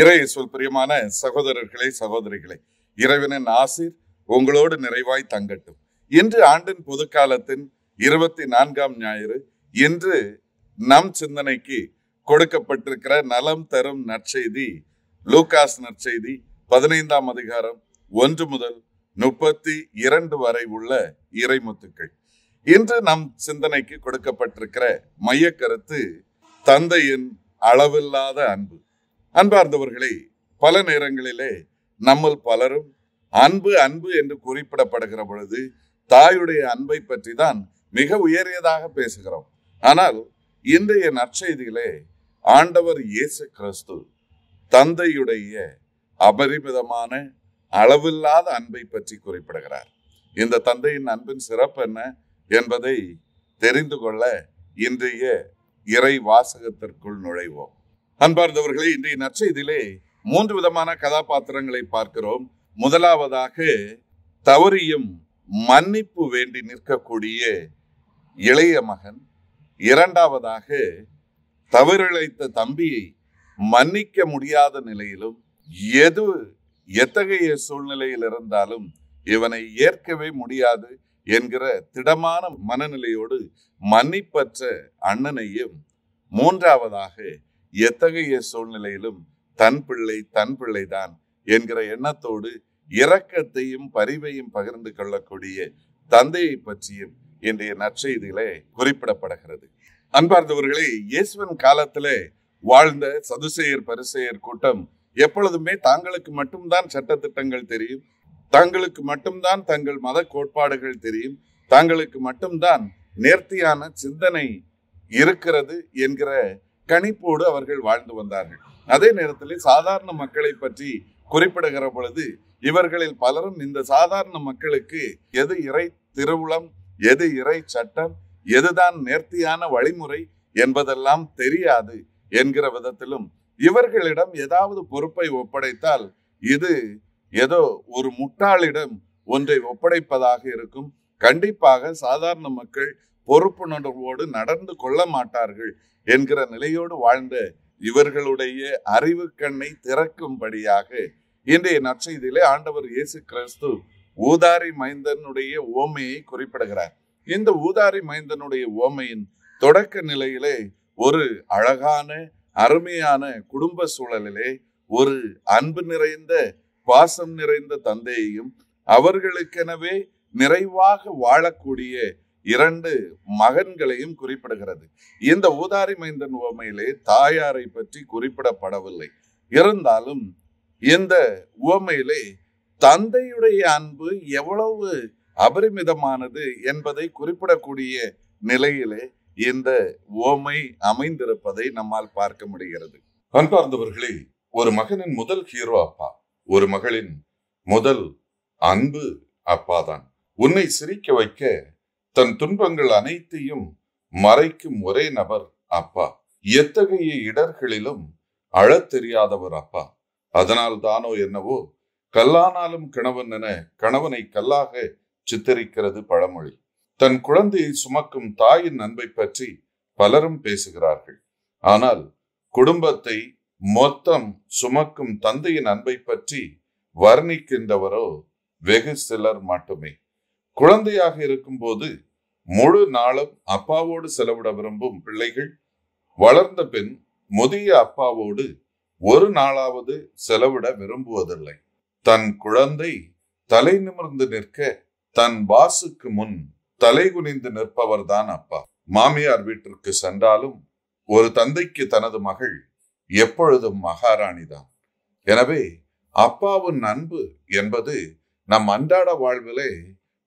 இறை சொல் பிரியமான சகோதரர்களே சகோதரிகளே இறைவனின் ஆசிர் உங்களோடு நிறைவாய் தங்கட்டும் இன்று ஆண்டின் புதுக்காலத்தின் இருபத்தி நான்காம் ஞாயிறு இன்று நம் சிந்தனைக்கு கொடுக்கப்பட்டிருக்கிற நலம் தரும் நற்செய்தி லூகாஸ் நற்செய்தி பதினைந்தாம் அதிகாரம் ஒன்று முதல் முப்பத்தி இரண்டு வரை உள்ள இறைமுத்துக்கள் இன்று நம் சிந்தனைக்கு கொடுக்கப்பட்டிருக்கிற மைய கருத்து தந்தையின் அளவில்லாத அன்பு அன்பார்ந்தவர்களே பல நேரங்களிலே நம்மள் பலரும் அன்பு அன்பு என்று குறிப்பிடப்படுகிற பொழுது தாயுடைய அன்பை பற்றி தான் மிக உயரியதாக பேசுகிறோம் ஆனால் இன்றைய நற்செய்திகளே ஆண்டவர் இயேசு கிறிஸ்து தந்தையுடைய அபரிமிதமான அளவில்லாத அன்பை பற்றி குறிப்பிடுகிறார் இந்த தந்தையின் அன்பின் சிறப்பு என்ன என்பதை தெரிந்து கொள்ள இன்றைய இறை வாசகத்திற்குள் நுழைவோம் அன்பார்ந்தவர்களே இன்றைய நற்செய்தியிலே மூன்று விதமான கதாபாத்திரங்களை பார்க்கிறோம் முதலாவதாக தவறியும் மன்னிப்பு வேண்டி நிற்கக்கூடிய இளைய மகன் இரண்டாவதாக தவறிழைத்த தம்பியை மன்னிக்க முடியாத நிலையிலும் எது எத்தகைய சூழ்நிலையில் இருந்தாலும் இவனை ஏற்கவே முடியாது என்கிற திடமான மனநிலையோடு மன்னிப்பற்ற அண்ணனையும் மூன்றாவதாக எத்தகைய சூழ்நிலையிலும் தன் பிள்ளை தன் பிள்ளைதான் என்கிற எண்ணத்தோடு இரக்கத்தையும் பரிவையும் பகிர்ந்து கொள்ளக்கூடிய தந்தையை பற்றியும் இன்றைய நற்செய்திகளே குறிப்பிடப்படுகிறது அன்பார்ந்தவர்களே இயேசுவன் காலத்திலே வாழ்ந்த சதுசேயர் பரிசேயர் கூட்டம் எப்பொழுதுமே தாங்களுக்கு மட்டும்தான் சட்டத்திட்டங்கள் தெரியும் தங்களுக்கு மட்டும்தான் தங்கள் மத கோட்பாடுகள் தெரியும் தங்களுக்கு மட்டும்தான் நேர்த்தியான சிந்தனை இருக்கிறது என்கிற கணிப்போடு அவர்கள் வாழ்ந்து வந்தார்கள் அதே நேரத்தில் சாதாரண மக்களை பற்றி குறிப்பிடுகிற பொழுது இவர்களில் பலரும் இந்த சாதாரண மக்களுக்கு எது இறை திருவுளம் எது இறை சட்டம் எதுதான் நேர்த்தியான வழிமுறை என்பதெல்லாம் தெரியாது என்கிற விதத்திலும் இவர்களிடம் ஏதாவது பொறுப்பை ஒப்படைத்தால் இது ஏதோ ஒரு முட்டாளிடம் ஒன்றை ஒப்படைப்பதாக இருக்கும் கண்டிப்பாக சாதாரண மக்கள் பொறுப்புணர்வோடு நடந்து கொள்ள மாட்டார்கள் என்கிற நிலையோடு வாழ்ந்த இவர்களுடைய அறிவு கண்ணை திறக்கும்படியாக இன்றைய நற்செய்தியிலே ஆண்டவர் இயேசு கிறிஸ்து ஊதாரி மைந்தனுடைய ஓமையை குறிப்பிடுகிறார் இந்த ஊதாரி மைந்தனுடைய ஓமையின் தொடக்க நிலையிலே ஒரு அழகான அருமையான குடும்ப சூழலிலே ஒரு அன்பு நிறைந்த பாசம் நிறைந்த தந்தையையும் அவர்களுக்கெனவே நிறைவாக வாழக்கூடிய இரண்டு மகன்களையும் குறிப்பிடுகிறது இந்த ஊதாரி மைந்தன் உவமையிலே தாயாரை பற்றி குறிப்பிடப்படவில்லை இருந்தாலும் இந்த உவமையிலே தந்தையுடைய அன்பு எவ்வளவு அபரிமிதமானது என்பதை குறிப்பிடக்கூடிய நிலையிலே இந்த ஓமை அமைந்திருப்பதை நம்மால் பார்க்க முடிகிறது அன்பார்ந்தவர்களே ஒரு மகனின் முதல் ஹீரோ அப்பா ஒரு மகளின் முதல் அன்பு அப்பா தான் உன்னை சிரிக்க வைக்க தன் துன்பங்கள் அனைத்தையும் மறைக்கும் ஒரே நபர் அப்பா எத்தகைய இடர்களிலும் அழத் தெரியாதவர் அப்பா அதனால் தானோ என்னவோ கல்லானாலும் கணவன் என கணவனை கல்லாக சித்தரிக்கிறது பழமொழி தன் குழந்தையை சுமக்கும் தாயின் அன்பை பற்றி பலரும் பேசுகிறார்கள் ஆனால் குடும்பத்தை மொத்தம் சுமக்கும் தந்தையின் அன்பை பற்றி வர்ணிக்கின்றவரோ வெகு சிலர் மட்டுமே குழந்தையாக இருக்கும்போது முழு நாளும் அப்பாவோடு செலவிட விரும்பும் பிள்ளைகள் வளர்ந்த பின் முதிய அப்பாவோடு ஒரு நாளாவது செலவிட விரும்புவதில்லை தன் குழந்தை தலை நிமிர்ந்து நிற்க தன் பாசுக்கு முன் தலை குனிந்து நிற்பவர்தான் அப்பா மாமியார் வீட்டிற்கு சென்றாலும் ஒரு தந்தைக்கு தனது மகள் எப்பொழுதும் மகாராணிதான் எனவே அப்பாவின் அன்பு என்பது நம் அன்றாட வாழ்விலே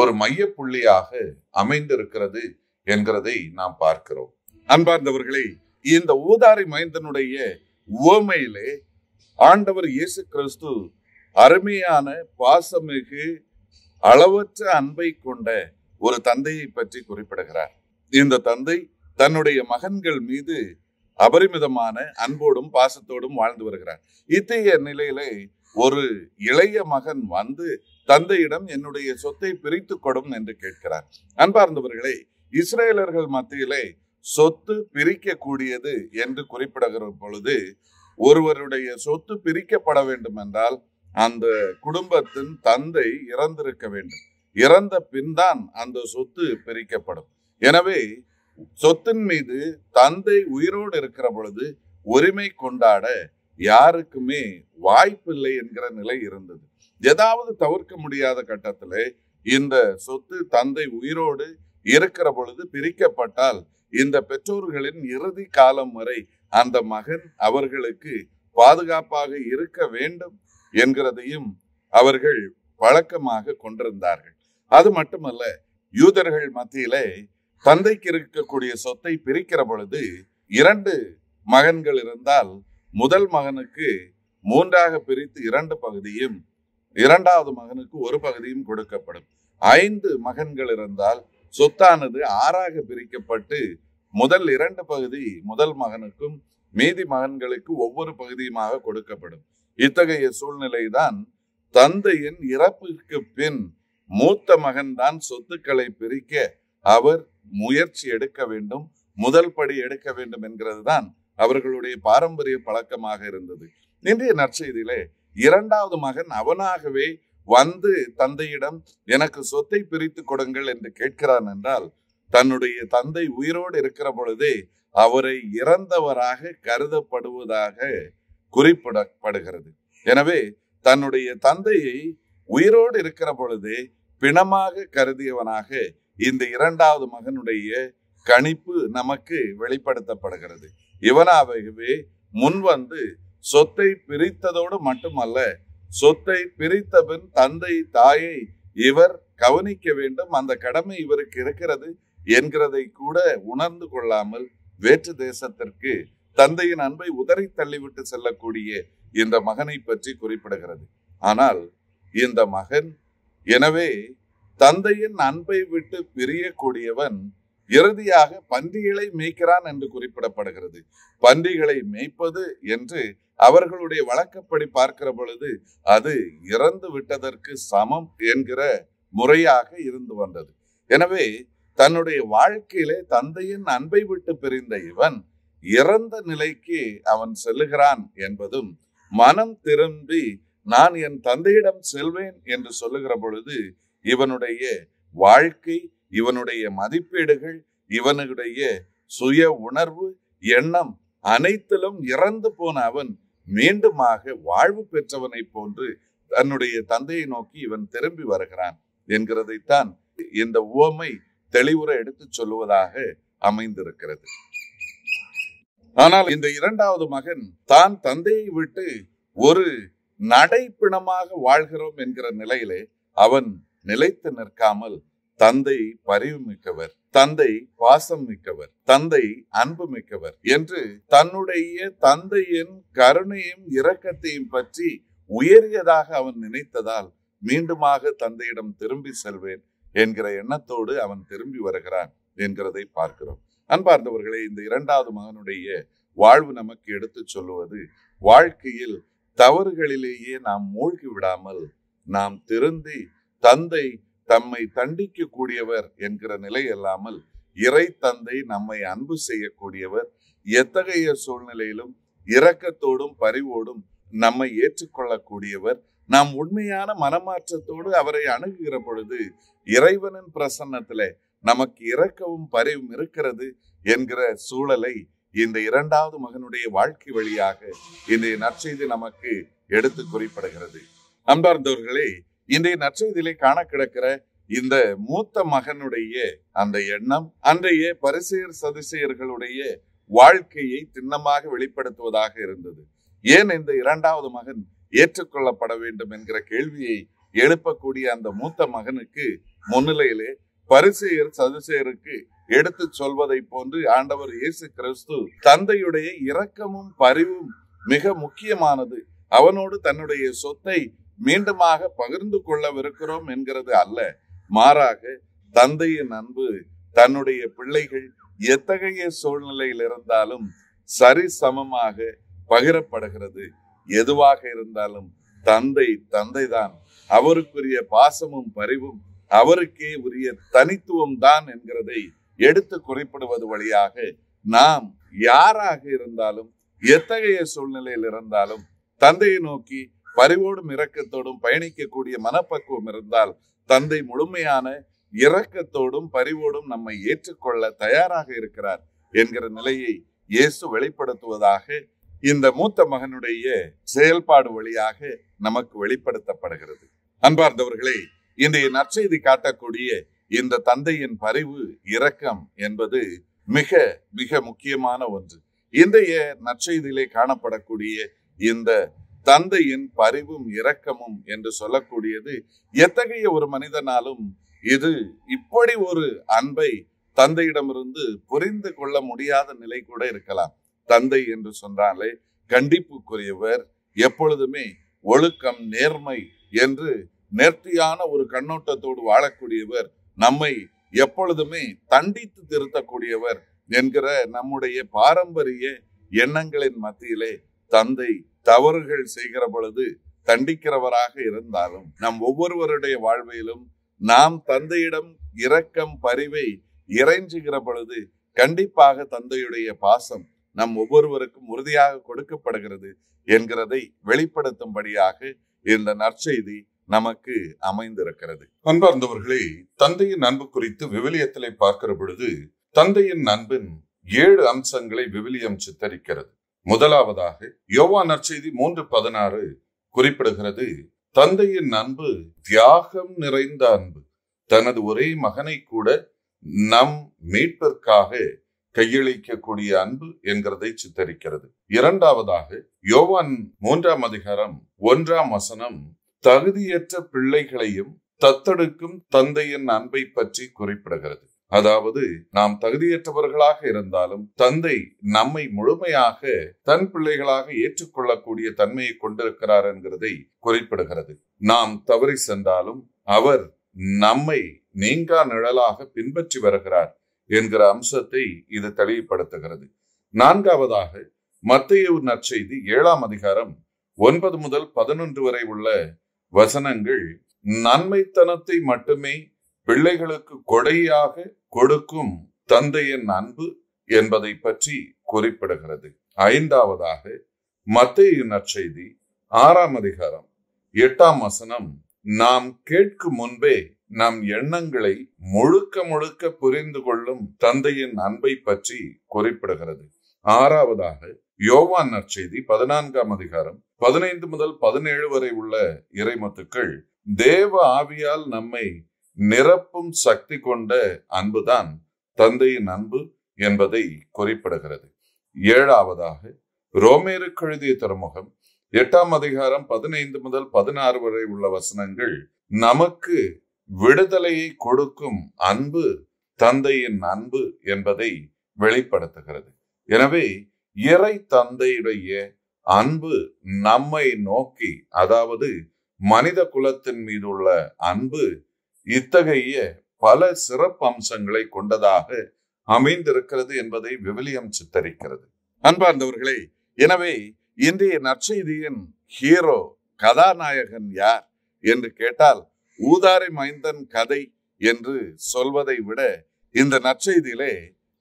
ஒரு மையப்புள்ளியாக அமைந்திருக்கிறது என்கிறதை நாம் பார்க்கிறோம் அன்பார்ந்தவர்களே இந்த ஊதாரி மைந்தனுடைய உவமையிலே ஆண்டவர் இயேசு கிறிஸ்து அருமையான பாசமிகு அளவற்ற அன்பை கொண்ட ஒரு தந்தையை பற்றி குறிப்பிடுகிறார் இந்த தந்தை தன்னுடைய மகன்கள் மீது அபரிமிதமான அன்போடும் பாசத்தோடும் வாழ்ந்து வருகிறார் இத்தகைய நிலையிலே ஒரு இளைய மகன் வந்து தந்தையிடம் என்னுடைய சொத்தை பிரித்து கொடும் என்று கேட்கிறார் அன்பார்ந்தவர்களே இஸ்ரேலர்கள் மத்தியிலே சொத்து பிரிக்கக்கூடியது என்று குறிப்பிடுகிற பொழுது ஒருவருடைய சொத்து பிரிக்கப்பட வேண்டும் என்றால் அந்த குடும்பத்தின் தந்தை இறந்திருக்க வேண்டும் இறந்த பின் தான் அந்த சொத்து பிரிக்கப்படும் எனவே சொத்தின் மீது தந்தை உயிரோடு இருக்கிற பொழுது உரிமை கொண்டாட யாருக்குமே வாய்ப்பில்லை என்கிற நிலை இருந்தது ஏதாவது தவிர்க்க முடியாத கட்டத்தில் இந்த சொத்து தந்தை உயிரோடு இருக்கிற பொழுது பிரிக்கப்பட்டால் இந்த பெற்றோர்களின் இறுதி காலம் வரை அந்த மகன் அவர்களுக்கு பாதுகாப்பாக இருக்க வேண்டும் என்கிறதையும் அவர்கள் பழக்கமாக கொண்டிருந்தார்கள் அது மட்டுமல்ல யூதர்கள் மத்தியிலே தந்தைக்கு இருக்கக்கூடிய சொத்தை பிரிக்கிற பொழுது இரண்டு மகன்கள் இருந்தால் முதல் மகனுக்கு மூன்றாக பிரித்து இரண்டு பகுதியும் இரண்டாவது மகனுக்கு ஒரு பகுதியும் கொடுக்கப்படும் ஐந்து மகன்கள் இருந்தால் சொத்தானது ஆறாக பிரிக்கப்பட்டு முதல் இரண்டு பகுதி முதல் மகனுக்கும் மீதி மகன்களுக்கு ஒவ்வொரு பகுதியுமாக கொடுக்கப்படும் இத்தகைய சூழ்நிலைதான் தந்தையின் இறப்புக்கு பின் மூத்த மகன் தான் சொத்துக்களை பிரிக்க அவர் முயற்சி எடுக்க வேண்டும் முதல் படி எடுக்க வேண்டும் என்கிறது தான் அவர்களுடைய பாரம்பரிய பழக்கமாக இருந்தது இன்றைய நற்செய்தியிலே இரண்டாவது மகன் அவனாகவே வந்து தந்தையிடம் எனக்கு சொத்தை பிரித்து கொடுங்கள் என்று கேட்கிறான் என்றால் தன்னுடைய தந்தை உயிரோடு இருக்கிற பொழுதே அவரை இறந்தவராக கருதப்படுவதாக குறிப்பிடப்படுகிறது எனவே தன்னுடைய தந்தையை உயிரோடு இருக்கிற பொழுதே பிணமாக கருதியவனாக இந்த இரண்டாவது மகனுடைய கணிப்பு நமக்கு வெளிப்படுத்தப்படுகிறது இவனாகவே வந்து சொத்தை பிரித்ததோடு மட்டுமல்ல சொத்தை பிரித்தபின் தந்தை தாயை இவர் கவனிக்க வேண்டும் அந்த கடமை இவருக்கு இருக்கிறது என்கிறதை கூட உணர்ந்து கொள்ளாமல் வேற்று தேசத்திற்கு தந்தையின் அன்பை உதறி தள்ளிவிட்டு செல்லக்கூடிய இந்த மகனை பற்றி குறிப்பிடுகிறது ஆனால் இந்த மகன் எனவே தந்தையின் அன்பை விட்டு பிரியக்கூடியவன் இறுதியாக பன்றிகளை மேய்க்கிறான் என்று குறிப்பிடப்படுகிறது பன்றிகளை மேய்ப்பது என்று அவர்களுடைய வழக்கப்படி பார்க்கிற பொழுது அது இறந்து விட்டதற்கு சமம் என்கிற முறையாக இருந்து வந்தது எனவே தன்னுடைய வாழ்க்கையிலே தந்தையின் அன்பை விட்டு பிரிந்த இவன் இறந்த நிலைக்கு அவன் செல்லுகிறான் என்பதும் மனம் திரும்பி நான் என் தந்தையிடம் செல்வேன் என்று சொல்லுகிற பொழுது இவனுடைய வாழ்க்கை இவனுடைய மதிப்பீடுகள் இவனுடைய சுய உணர்வு எண்ணம் அனைத்திலும் இறந்து போன அவன் மீண்டுமாக வாழ்வு பெற்றவனைப் போன்று தன்னுடைய தந்தையை நோக்கி இவன் திரும்பி வருகிறான் என்கிறதைத்தான் இந்த உவமை தெளிவுற எடுத்து சொல்லுவதாக அமைந்திருக்கிறது ஆனால் இந்த இரண்டாவது மகன் தான் தந்தையை விட்டு ஒரு நடைப்பிணமாக வாழ்கிறோம் என்கிற நிலையிலே அவன் நிலைத்து நிற்காமல் தந்தை பரிவு மிக்கவர் தந்தை பாசம் மிக்கவர் தந்தை அன்பு மிக்கவர் என்று தன்னுடைய தந்தையின் கருணையும் இரக்கத்தையும் பற்றி உயரியதாக அவன் நினைத்ததால் மீண்டுமாக தந்தையிடம் திரும்பி செல்வேன் என்கிற எண்ணத்தோடு அவன் திரும்பி வருகிறான் என்கிறதை பார்க்கிறோம் அன்பார்ந்தவர்களே இந்த இரண்டாவது மகனுடைய வாழ்வு நமக்கு எடுத்து சொல்லுவது வாழ்க்கையில் தவறுகளிலேயே நாம் மூழ்கி விடாமல் நாம் திருந்தி தந்தை தம்மை தண்டிக்கக்கூடியவர் என்கிற நிலை இல்லாமல் இறை தந்தை நம்மை அன்பு செய்யக்கூடியவர் எத்தகைய சூழ்நிலையிலும் இரக்கத்தோடும் பரிவோடும் நம்மை ஏற்றுக்கொள்ளக்கூடியவர் நாம் உண்மையான மனமாற்றத்தோடு அவரை அணுகுகிற பொழுது இறைவனின் பிரசன்னத்திலே நமக்கு இறக்கவும் பரிவும் இருக்கிறது என்கிற சூழலை இந்த இரண்டாவது மகனுடைய வாழ்க்கை வழியாக இன்றைய நற்செய்தி நமக்கு எடுத்து குறிப்பிடுகிறது அன்பார்ந்தவர்களே இன்றைய நற்செய்தியிலே காண கிடக்கிற இந்த மூத்த மகனுடைய அந்த எண்ணம் அன்றைய பரிசெயர் சதிசெயர்களுடைய வாழ்க்கையை திண்ணமாக வெளிப்படுத்துவதாக இருந்தது ஏன் இந்த இரண்டாவது மகன் ஏற்றுக்கொள்ளப்பட வேண்டும் என்கிற கேள்வியை எழுப்பக்கூடிய அந்த மூத்த மகனுக்கு முன்னிலையிலே பரிசெயர் சதுசேருக்கு எடுத்து சொல்வதை போன்று ஆண்டவர் இயேசு கிறிஸ்து தந்தையுடைய இரக்கமும் பரிவும் மிக முக்கியமானது அவனோடு தன்னுடைய சொத்தை மீண்டுமாக பகிர்ந்து கொள்ளவிருக்கிறோம் என்கிறது அல்ல மாறாக தந்தையின் அன்பு தன்னுடைய பிள்ளைகள் எத்தகைய சூழ்நிலையில் இருந்தாலும் சரி சமமாக பகிரப்படுகிறது எதுவாக இருந்தாலும் தந்தை தந்தைதான் அவருக்குரிய பாசமும் பரிவும் அவருக்கே உரிய தனித்துவம் தான் என்கிறதை எடுத்து குறிப்பிடுவது வழியாக நாம் யாராக இருந்தாலும் எத்தகைய சூழ்நிலையில் இருந்தாலும் தந்தையை நோக்கி பரிவோடும் இரக்கத்தோடும் பயணிக்கக்கூடிய மனப்பக்குவம் இருந்தால் தந்தை முழுமையான இரக்கத்தோடும் பரிவோடும் நம்மை ஏற்றுக்கொள்ள தயாராக இருக்கிறார் என்கிற நிலையை இயேசு வெளிப்படுத்துவதாக இந்த மூத்த மகனுடைய செயல்பாடு வழியாக நமக்கு வெளிப்படுத்தப்படுகிறது அன்பார்ந்தவர்களே இன்றைய நற்செய்தி காட்டக்கூடிய இந்த தந்தையின் பரிவு இரக்கம் என்பது மிக மிக முக்கியமான ஒன்று இன்றைய நற்செய்தியிலே காணப்படக்கூடிய இந்த தந்தையின் பரிவும் இரக்கமும் என்று சொல்லக்கூடியது எத்தகைய ஒரு மனிதனாலும் இது இப்படி ஒரு அன்பை தந்தையிடமிருந்து புரிந்து கொள்ள முடியாத நிலை கூட இருக்கலாம் தந்தை என்று சொன்னாலே கண்டிப்புக்குரியவர் எப்பொழுதுமே ஒழுக்கம் நேர்மை என்று நேர்த்தியான ஒரு கண்ணோட்டத்தோடு வாழக்கூடியவர் நம்மை எப்பொழுதுமே தண்டித்து திருத்தக்கூடியவர் என்கிற நம்முடைய பாரம்பரிய எண்ணங்களின் மத்தியிலே தந்தை தவறுகள் செய்கிற பொழுது தண்டிக்கிறவராக இருந்தாலும் நம் ஒவ்வொருவருடைய வாழ்விலும் நாம் தந்தையிடம் இரக்கம் பரிவை இறைஞ்சுகிற பொழுது கண்டிப்பாக தந்தையுடைய பாசம் நம் ஒவ்வொருவருக்கும் உறுதியாக கொடுக்கப்படுகிறது என்கிறதை வெளிப்படுத்தும்படியாக இந்த நற்செய்தி நமக்கு அமைந்திருக்கிறது அன்பார்ந்தவர்களே தந்தையின் அன்பு குறித்து விவிலியத்திலே பார்க்கிற பொழுது தந்தையின் அன்பின் ஏழு அம்சங்களை விவிலியம் சித்தரிக்கிறது முதலாவதாக யோவா நற்செய்தி மூன்று பதினாறு குறிப்பிடுகிறது தந்தையின் அன்பு தியாகம் நிறைந்த அன்பு தனது ஒரே மகனை கூட நம் மீட்பிற்காக கையளிக்கக்கூடிய அன்பு என்கிறதை சித்தரிக்கிறது இரண்டாவதாக யோவான் மூன்றாம் அதிகாரம் ஒன்றாம் வசனம் தகுதியற்ற பிள்ளைகளையும் தத்தெடுக்கும் தந்தையின் அன்பை பற்றி குறிப்பிடுகிறது அதாவது நாம் தகுதியற்றவர்களாக இருந்தாலும் தந்தை நம்மை முழுமையாக தன் பிள்ளைகளாக ஏற்றுக்கொள்ளக்கூடிய தன்மையை கொண்டிருக்கிறார் என்கிறதை குறிப்பிடுகிறது நாம் தவறி சென்றாலும் அவர் நம்மை நீங்கா நிழலாக பின்பற்றி வருகிறார் என்கிற அம்சத்தை இது தெளிவுபடுத்துகிறது நான்காவதாக மத்திய நற்செய்தி ஏழாம் அதிகாரம் ஒன்பது முதல் பதினொன்று வரை உள்ள வசனங்கள் நன்மைத்தனத்தை மட்டுமே பிள்ளைகளுக்கு கொடையாக கொடுக்கும் தந்தையின் அன்பு என்பதை பற்றி குறிப்பிடுகிறது ஐந்தாவதாக மத்திய நற்செய்தி ஆறாம் அதிகாரம் எட்டாம் வசனம் நாம் கேட்கும் முன்பே நம் எண்ணங்களை முழுக்க முழுக்க புரிந்து கொள்ளும் தந்தையின் அன்பை பற்றி குறிப்பிடுகிறது ஆறாவதாக யோவான் நற்செய்தி பதினான்காம் அதிகாரம் பதினைந்து முதல் பதினேழு வரை உள்ள இறைமத்துக்கள் தேவ ஆவியால் நம்மை நிரப்பும் சக்தி கொண்ட அன்புதான் தந்தையின் அன்பு என்பதை குறிப்பிடுகிறது ஏழாவதாக ரோமேருக்கு எழுதிய திருமுகம் எட்டாம் அதிகாரம் பதினைந்து முதல் பதினாறு வரை உள்ள வசனங்கள் நமக்கு விடுதலையை கொடுக்கும் அன்பு தந்தையின் அன்பு என்பதை வெளிப்படுத்துகிறது எனவே இறை தந்தையுடைய அன்பு நம்மை நோக்கி அதாவது மனித குலத்தின் மீது உள்ள அன்பு இத்தகைய பல சிறப்பு அம்சங்களை கொண்டதாக அமைந்திருக்கிறது என்பதை விவிலியம் சித்தரிக்கிறது அன்பார்ந்தவர்களே எனவே இன்றைய நற்செய்தியின் ஹீரோ கதாநாயகன் யார் என்று கேட்டால் ஊதாரி மைந்தன் கதை என்று சொல்வதை விட இந்த நற்செய்தியிலே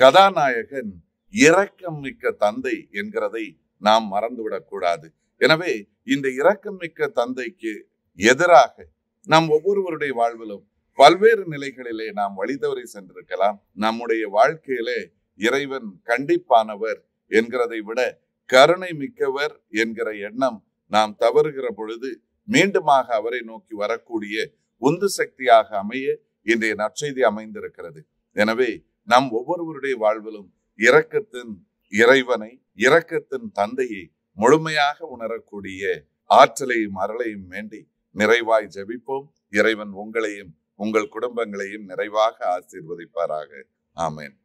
கதாநாயகன் இரக்கம் மிக்க தந்தை என்கிறதை நாம் மறந்துவிடக் கூடாது எனவே இந்த இரக்கம் மிக்க தந்தைக்கு எதிராக நாம் ஒவ்வொருவருடைய வாழ்விலும் பல்வேறு நிலைகளிலே நாம் வழிதவரை சென்றிருக்கலாம் நம்முடைய வாழ்க்கையிலே இறைவன் கண்டிப்பானவர் என்கிறதை விட கருணை மிக்கவர் என்கிற எண்ணம் நாம் தவறுகிற பொழுது மீண்டுமாக அவரை நோக்கி வரக்கூடிய உந்து சக்தியாக அமைய இன்றைய நற்செய்தி அமைந்திருக்கிறது எனவே நம் ஒவ்வொருவருடைய வாழ்விலும் இரக்கத்தின் இறைவனை இரக்கத்தின் தந்தையை முழுமையாக உணரக்கூடிய ஆற்றலையும் அருளையும் வேண்டி நிறைவாய் ஜெபிப்போம் இறைவன் உங்களையும் உங்கள் குடும்பங்களையும் நிறைவாக ஆசீர்வதிப்பாராக ஆமேன்